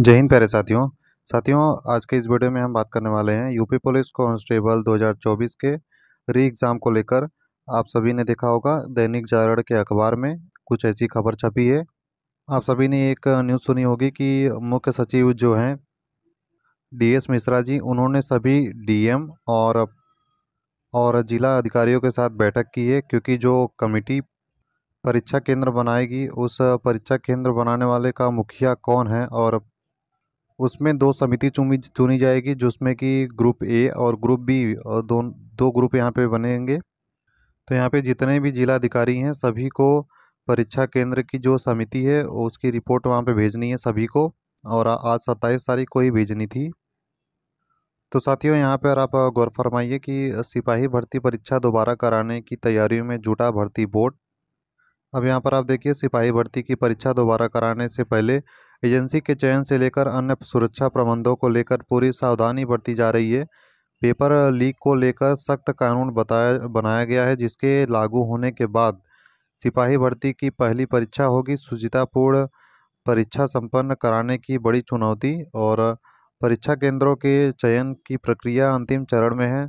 जय हिंद प्यारे साथियों साथियों आज के इस वीडियो में हम बात करने वाले हैं यूपी पुलिस कांस्टेबल 2024 के री एग्ज़ाम को लेकर आप सभी ने देखा होगा दैनिक जागरण के अखबार में कुछ ऐसी खबर छपी है आप सभी ने एक न्यूज़ सुनी होगी कि मुख्य सचिव जो हैं डीएस मिश्रा जी उन्होंने सभी डीएम और और जिला अधिकारियों के साथ बैठक की है क्योंकि जो कमेटी परीक्षा केंद्र बनाएगी उस परीक्षा केंद्र बनाने वाले का मुखिया कौन है और उसमें दो समिति चुनी चुनी जाएगी जिसमें कि ग्रुप ए और ग्रुप बी और दो दो ग्रुप यहाँ पे बनेंगे तो यहाँ पे जितने भी जिलाधिकारी हैं सभी को परीक्षा केंद्र की जो समिति है उसकी रिपोर्ट वहाँ पे भेजनी है सभी को और आज सत्ताईस तारीख को ही भेजनी थी तो साथियों यहाँ पर आप गौर फरमाइए कि सिपाही भर्ती परीक्षा दोबारा कराने की तैयारियों में जुटा भर्ती बोर्ड अब यहाँ पर आप देखिए सिपाही भर्ती की परीक्षा दोबारा कराने से पहले एजेंसी के चयन से लेकर अन्य सुरक्षा प्रबंधों को लेकर पूरी सावधानी बरती जा रही है पेपर लीक को लेकर सख्त कानून बताया बनाया गया है जिसके लागू होने के बाद सिपाही भर्ती की पहली परीक्षा होगी सुचितापूर्ण परीक्षा संपन्न कराने की बड़ी चुनौती और परीक्षा केंद्रों के चयन की प्रक्रिया अंतिम चरण में है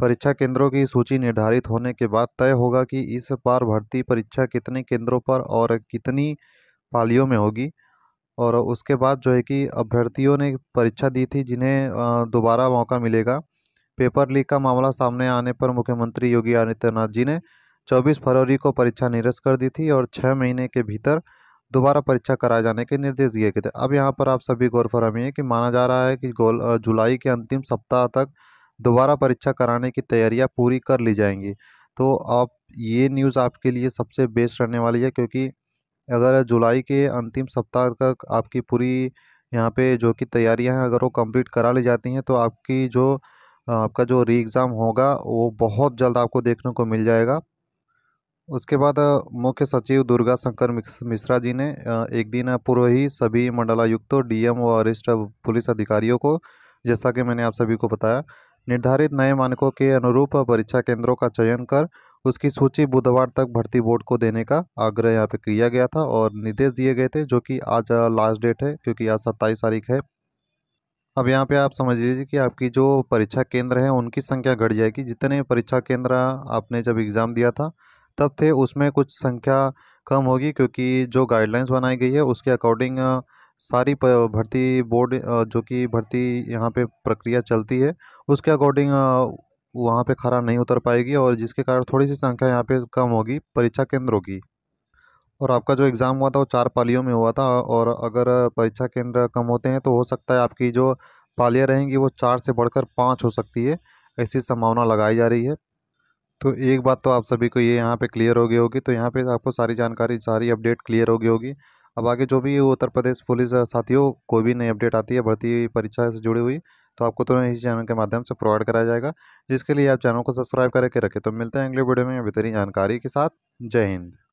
परीक्षा केंद्रों की सूची निर्धारित होने के बाद तय होगा कि इस बार भर्ती परीक्षा कितने केंद्रों पर और कितनी पालियों में होगी और उसके बाद जो है कि अभ्यर्थियों ने परीक्षा दी थी जिन्हें दोबारा मौका मिलेगा पेपर लीक का मामला सामने आने पर मुख्यमंत्री योगी आदित्यनाथ जी ने 24 फरवरी को परीक्षा निरस्त कर दी थी और छः महीने के भीतर दोबारा परीक्षा कराए जाने के निर्देश दिए गए थे अब यहाँ पर आप सभी गौर फरमी है कि माना जा रहा है कि गोल जुलाई के अंतिम सप्ताह तक दोबारा परीक्षा कराने की तैयारियाँ पूरी कर ली जाएंगी तो आप ये न्यूज़ आपके लिए सबसे बेस्ट रहने वाली है क्योंकि अगर जुलाई के अंतिम सप्ताह तक आपकी पूरी यहाँ पे जो कि तैयारियाँ हैं अगर वो कंप्लीट करा ली जाती हैं तो आपकी जो आपका जो री एग्ज़ाम होगा वो बहुत जल्द आपको देखने को मिल जाएगा उसके बाद मुख्य सचिव दुर्गा शंकर मिश्रा जी ने एक दिन पूर्व ही सभी मंडलायुक्तों डीएम व वरिष्ठ पुलिस अधिकारियों को जैसा कि मैंने आप सभी को बताया निर्धारित नए मानकों के अनुरूप परीक्षा केंद्रों का चयन कर उसकी सूची बुधवार तक भर्ती बोर्ड को देने का आग्रह यहाँ पे किया गया था और निर्देश दिए गए थे जो कि आज लास्ट डेट है क्योंकि आज सत्ताईस तारीख है अब यहाँ पे आप समझ लीजिए कि आपकी जो परीक्षा केंद्र है उनकी संख्या घट जाएगी जितने परीक्षा केंद्र आपने जब एग्ज़ाम दिया था तब थे उसमें कुछ संख्या कम होगी क्योंकि जो गाइडलाइंस बनाई गई है उसके अकॉर्डिंग सारी भर्ती बोर्ड जो कि भर्ती यहाँ पे प्रक्रिया चलती है उसके अकॉर्डिंग वहाँ पे खरा नहीं उतर पाएगी और जिसके कारण थोड़ी सी संख्या यहाँ पे कम होगी परीक्षा केंद्रों की और आपका जो एग्ज़ाम हुआ था वो चार पालियों में हुआ था और अगर परीक्षा केंद्र कम होते हैं तो हो सकता है आपकी जो पालियाँ रहेंगी वो चार से बढ़कर पाँच हो सकती है ऐसी संभावना लगाई जा रही है तो एक बात तो आप सभी को ये यहाँ पे क्लियर हो गई होगी तो यहाँ पे आपको सारी जानकारी सारी अपडेट क्लियर हो गई होगी अब आगे जो भी उत्तर प्रदेश पुलिस साथियों कोई भी नई अपडेट आती है भर्ती परीक्षा से जुड़ी हुई तो आपको तुरंत तो इसी चैनल के माध्यम से प्रोवाइड कराया जाएगा जिसके लिए आप चैनल को सब्सक्राइब करके रखें तो मिलते हैं अगले वीडियो में बेहतरीन जानकारी के साथ जय हिंद